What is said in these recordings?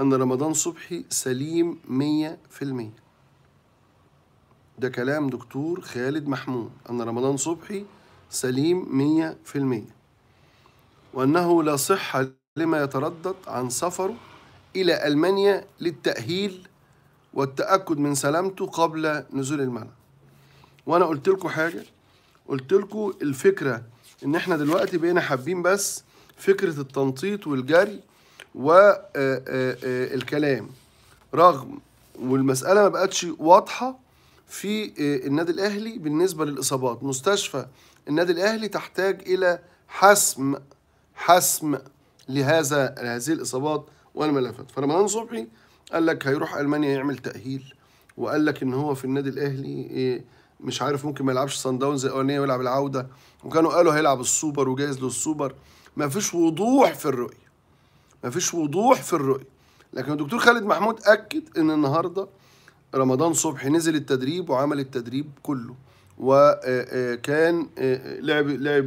أن رمضان صبحي سليم مية في المية ده كلام دكتور خالد محمود أن رمضان صبحي سليم مية في المية وأنه لا صحة لما يتردد عن سفره إلى ألمانيا للتأهيل والتأكد من سلامته قبل نزول الملعب وأنا قلت لكم حاجة قلت لكم الفكرة إن إحنا دلوقتي بقينا حابين بس فكرة التنطيط والجري والكلام آه، آه، آه، رغم والمسألة ما بقتش واضحة في النادي الأهلي بالنسبة للإصابات مستشفى النادي الأهلي تحتاج إلى حسم حسم لهذا هذه الإصابات والملفات فرمضان صبحي قال لك هيروح ألمانيا يعمل تأهيل وقال لك إن هو في النادي الأهلي مش عارف ممكن ما يلعبش صن داونز الأولانية ويلعب العودة وكانوا قالوا هيلعب السوبر وجاهز للسوبر مفيش وضوح في الرؤية مفيش وضوح في الرؤية لكن الدكتور خالد محمود أكد إن النهاردة رمضان صبحي نزل التدريب وعمل التدريب كله وكان آه، آه، آه، لعب لعب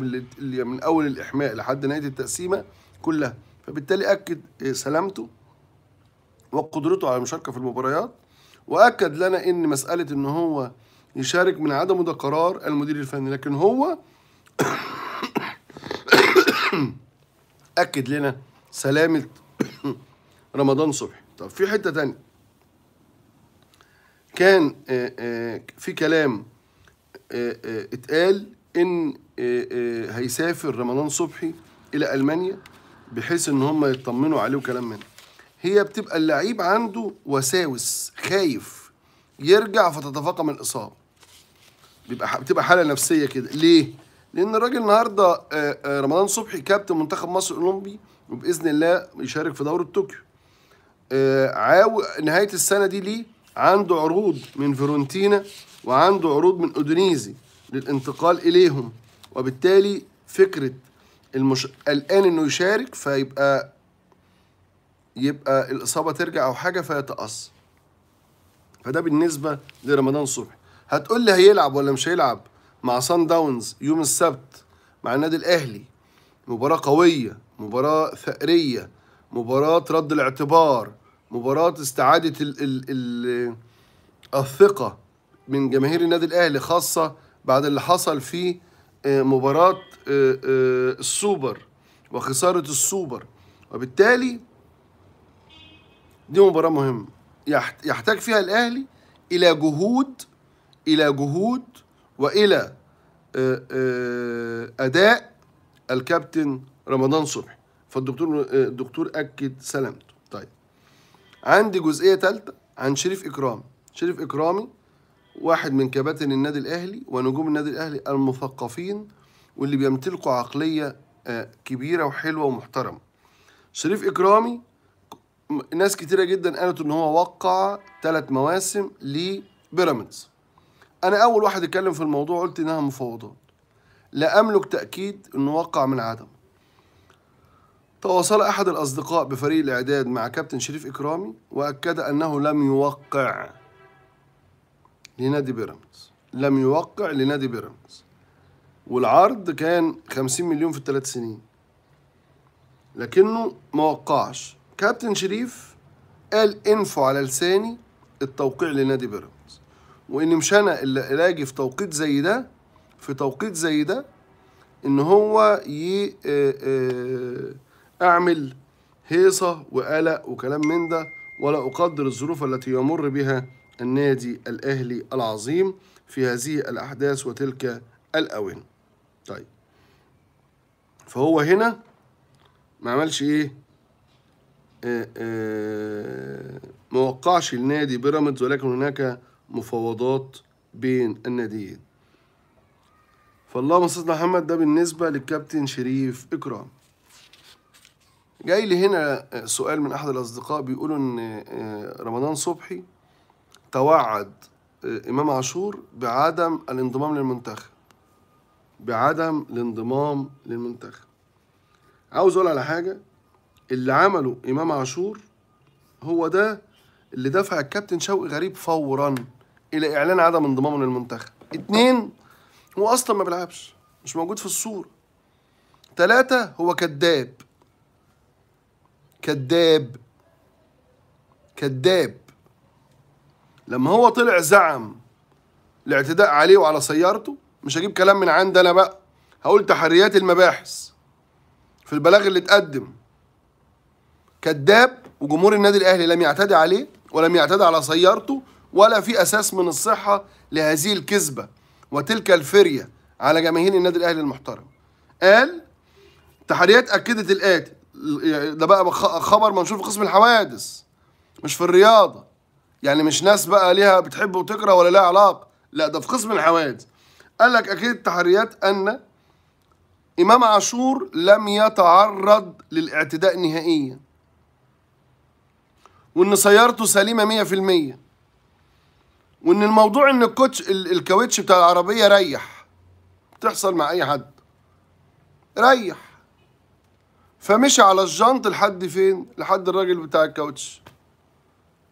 من اول الاحماء لحد نهايه التقسيمه كلها فبالتالي اكد سلامته وقدرته على المشاركه في المباريات واكد لنا ان مساله ان هو يشارك من عدمه ده قرار المدير الفني لكن هو اكد لنا سلامه رمضان صبحي طب في حته تانية كان آه، آه، في كلام آه، اتقال ان هيسافر رمضان صبحي الى المانيا بحيث ان هم يطمنوا عليه وكلام من هي بتبقى اللعيب عنده وساوس خايف يرجع فتتفاقم الاصابه بيبقى بتبقى حاله نفسيه كده ليه لان الراجل النهارده رمضان صبحي كابتن منتخب مصر الاولمبي وباذن الله يشارك في دوره طوكيو آه، عاو نهايه السنه دي ليه عنده عروض من فيرونتينا وعنده عروض من اودينيزي للانتقال اليهم وبالتالي فكره المش... الان انه يشارك فيبقى يبقى الاصابه ترجع او حاجه فيتقص فده بالنسبه لرمضان صبحي هتقول لي هيلعب ولا مش هيلعب مع سان داونز يوم السبت مع النادي الاهلي مباراه قويه مباراة ثأرية مباراة رد الاعتبار مباراة استعادة ال ال الـ الثقة من جماهير النادي الأهلي خاصة بعد اللي حصل في آه، مباراة آه، آه، السوبر وخسارة السوبر وبالتالي دي مباراة مهمة يحتاج فيها الأهلي إلى جهود إلى جهود وإلى أداء الكابتن رمضان صبحي فالدكتور الدكتور اكد سلامته طيب عندي جزئيه ثالثه عن شريف اكرامي شريف اكرامي واحد من كباتن النادي الاهلي ونجوم النادي الاهلي المثقفين واللي بيمتلكوا عقليه آه، كبيره وحلوه ومحترمه شريف اكرامي ناس كتيره جدا قالت ان هو وقع ثلاث مواسم لبيراميدز انا اول واحد اتكلم في الموضوع قلت انها مفاوضات لا املك تاكيد انه وقع من عدم تواصل أحد الأصدقاء بفريق الإعداد مع كابتن شريف إكرامي وأكد أنه لم يوقع لنادي بيراميدز لم يوقع لنادي بيراميدز والعرض كان 50 مليون في الثلاث سنين لكنه ما وقعش كابتن شريف قال انفو على لساني التوقيع لنادي بيراميدز وان مش انا اللي الاقي في توقيت زي ده في توقيت زي ده ان هو ي آه، آه، أعمل هيصة وقلق وكلام من ده ولا أقدر الظروف التي يمر بها النادي الأهلي العظيم في هذه الأحداث وتلك الأوان طيب فهو هنا ما عملش إيه آآ آه، آآ آه، ما وقعش النادي بيراميدز ولكن هناك مفاوضات بين الناديين فاللهم صل على محمد ده بالنسبة للكابتن شريف إكرام جاي لي هنا آه، سؤال من احد الاصدقاء بيقولوا ان آه، آه، رمضان صبحي توعد امام عاشور بعدم الانضمام للمنتخب بعدم الانضمام للمنتخب عاوز اقول على حاجه اللي عمله امام عاشور هو ده اللي دفع الكابتن شوقي غريب فورا الى اعلان عدم انضمامه للمنتخب اتنين هو اصلا ما بيلعبش مش موجود في الصوره تلاتة هو كذاب كذاب كذاب لما هو طلع زعم الاعتداء عليه وعلى سيارته مش هجيب كلام من عندي انا بقى هقول تحريات المباحث في البلاغ اللي اتقدم كذاب وجمهور النادي الاهلي لم يعتدي عليه ولم يعتدي على سيارته ولا في اساس من الصحه لهذه الكذبه وتلك الفريه على جماهير النادي الاهلي المحترم قال تحريات اكدت الاتي يعني ده بقى خبر منشور في قسم الحوادث مش في الرياضه يعني مش ناس بقى ليها بتحب وتكره ولا لها علاقه لا ده في قسم الحوادث قال لك اكيد التحريات ان امام عاشور لم يتعرض للاعتداء نهائيا وان سيارته سليمه 100% وان الموضوع ان الكوتش الكاوتش بتاع العربيه ريح بتحصل مع اي حد ريح فمشي على الجنط لحد فين لحد الراجل بتاع الكاوتش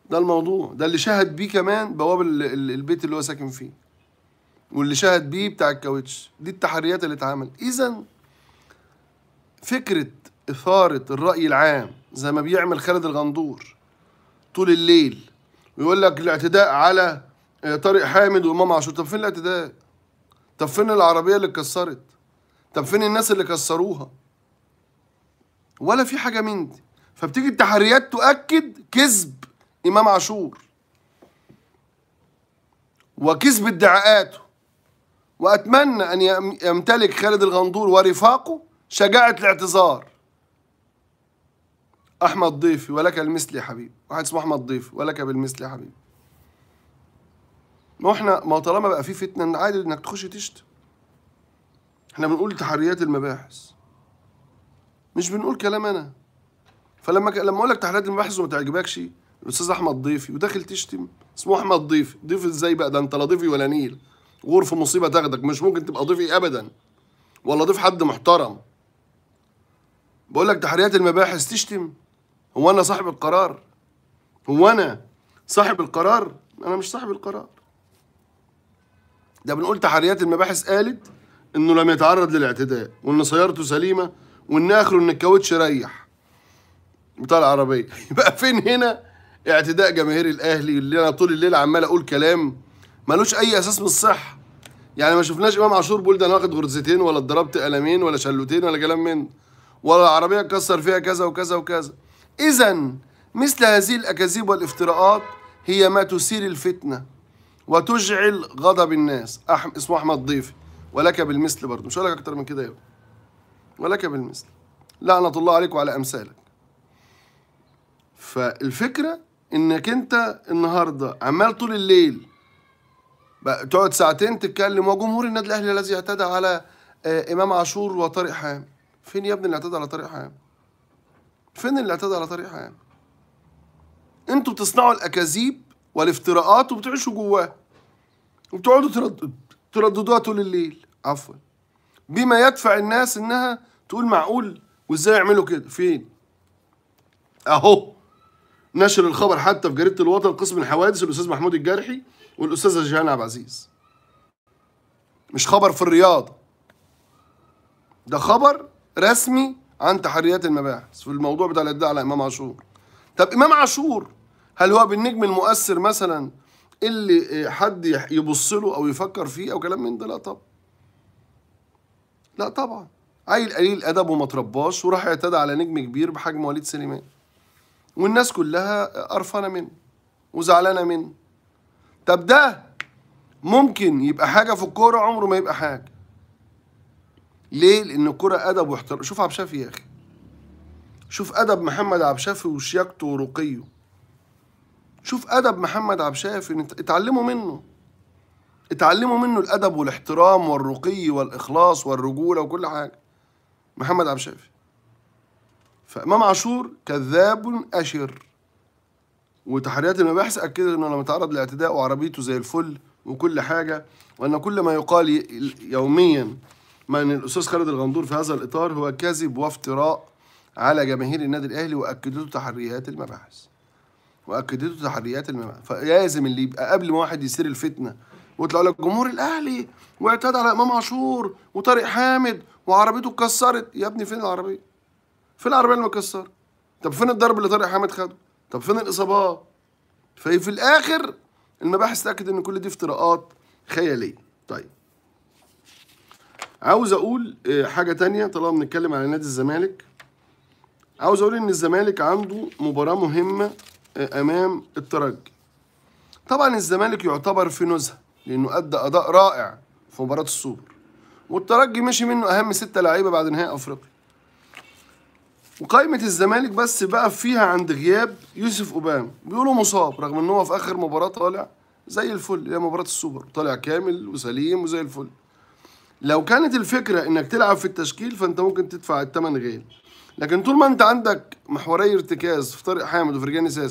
ده الموضوع ده اللي شهد بيه كمان بواب البيت اللي هو ساكن فيه واللي شهد بيه بتاع الكاوتش دي التحريات اللي اتعمل اذا فكره اثاره الراي العام زي ما بيعمل خالد الغندور طول الليل ويقول لك الاعتداء على آه، طارق حامد وامام عاشور طب فين الاعتداء طب فين العربيه اللي اتكسرت طب فين الناس اللي كسروها ولا في حاجه من دي فبتيجي التحريات تؤكد كذب امام عاشور وكذب ادعاءاته واتمنى ان يمتلك خالد الغندور ورفاقه شجاعه الاعتذار احمد ضيفي ولك المثل يا حبيبي واحد اسمه احمد ضيفي ولك بالمثل يا حبيبي ما احنا ما طالما بقى في فتنه عادي انك تخش تشتم احنا بنقول تحريات المباحث مش بنقول كلام انا فلما ك... لما اقول لك تحليلات المباحث وما تعجبكش الاستاذ احمد ضيفي وداخل تشتم اسمه احمد ضيفي ضيف ازاي بقى ده انت لا ضيفي ولا نيل غرفه مصيبه تاخدك مش ممكن تبقى ضيفي ابدا ولا ضيف حد محترم بقول لك تحريات المباحث تشتم هو انا صاحب القرار هو انا صاحب القرار انا مش صاحب القرار ده بنقول تحريات المباحث قالت انه لم يتعرض للاعتداء وان سيارته سليمه وان اخره ان الكاوتش ريح بتاع العربيه يبقى فين هنا اعتداء جماهير الاهلي اللي انا طول الليل عمال اقول كلام ملوش اي اساس من الصحه يعني ما شفناش امام عاشور بيقول ده انا واخد غرزتين ولا اتضربت قلمين ولا شلوتين ولا كلام من ولا العربيه اتكسر فيها كذا وكذا وكذا اذا مثل هذه الاكاذيب والافتراءات هي ما تثير الفتنه وتجعل غضب الناس أح... اسمه احمد ضيفي ولك بالمثل برضه مش هقول لك اكتر من كده يا ولك بالمثل لعنة الله عليك وعلى أمثالك فالفكرة إنك أنت النهاردة عمال طول الليل تقعد ساعتين تتكلم وجمهور النادي الأهلي الذي اعتدى على آه، إمام عاشور وطارق حامد فين يا ابني اللي اعتدى على طارق حامد؟ فين اللي اعتدى على طارق حامد؟ انتوا بتصنعوا الأكاذيب والافتراءات وبتعيشوا جواها وبتقعدوا ترددوها طول الليل عفوا بما يدفع الناس انها تقول معقول وازاي يعملوا كده فين اهو نشر الخبر حتى في جريده الوطن قسم الحوادث الاستاذ محمود الجرحي والاستاذه جيهان عبد العزيز مش خبر في الرياضه ده خبر رسمي عن تحريات المباحث في الموضوع بتاع الادعاء على امام عاشور طب امام عاشور هل هو بالنجم المؤثر مثلا اللي حد يبص له او يفكر فيه او كلام من ده لا طبعا لا طبعا عيل قليل أدب وما ترباش وراح اعتدى على نجم كبير بحجم وليد سليمان والناس كلها قرفانة منه وزعلانة منه طب ده ممكن يبقى حاجة في الكورة عمره ما يبقى حاجة ليه؟ لأن الكورة أدب واحترام شوف عبد الشافي يا أخي شوف أدب محمد عبد الشافي وشياكته ورقيه شوف أدب محمد عبد الشافي اتعلموا منه اتعلموا منه الأدب والاحترام والرقي والإخلاص والرجولة وكل حاجة محمد عبد الشافي فامام عاشور كذاب اشر وتحريات المباحث اكدت انه لم يتعرض لاعتداء وعربيته زي الفل وكل حاجه وان كل ما يقال يوميا من الاستاذ خالد الغندور في هذا الاطار هو كذب وافتراء على جماهير النادي الاهلي واكدته تحريات المباحث واكدته تحريات المباحث فلازم اللي يبقى قبل ما واحد يثير الفتنه وطلعوا لك جمهور الاهلي واعتاد على امام عاشور وطارق حامد وعربيته اتكسرت يا ابني فين العربيه؟ فين العربيه اللي متكسره؟ طب فين الضرب اللي طارق حامد خده؟ طب فين الاصابات؟ ففي الاخر المباحث تاكد ان كل دي افتراءات خياليه طيب عاوز اقول آه، حاجه تانية طالما بنتكلم على نادي الزمالك عاوز اقول ان الزمالك عنده مباراه مهمه آه، امام الترجي طبعا الزمالك يعتبر في نزهه لأنه أدى أداء رائع في مباراة السوبر والترجي مشي منه أهم ستة لعيبة بعد نهائي أفريقيا وقائمة الزمالك بس بقى فيها عند غياب يوسف أوبام بيقولوا مصاب رغم إن هو في آخر مباراة طالع زي الفل هي مباراة السوبر طالع كامل وسليم وزي الفل لو كانت الفكرة إنك تلعب في التشكيل فأنت ممكن تدفع الثمن غالي لكن طول ما أنت عندك محوري ارتكاز في طارق حامد وفرجاني ساس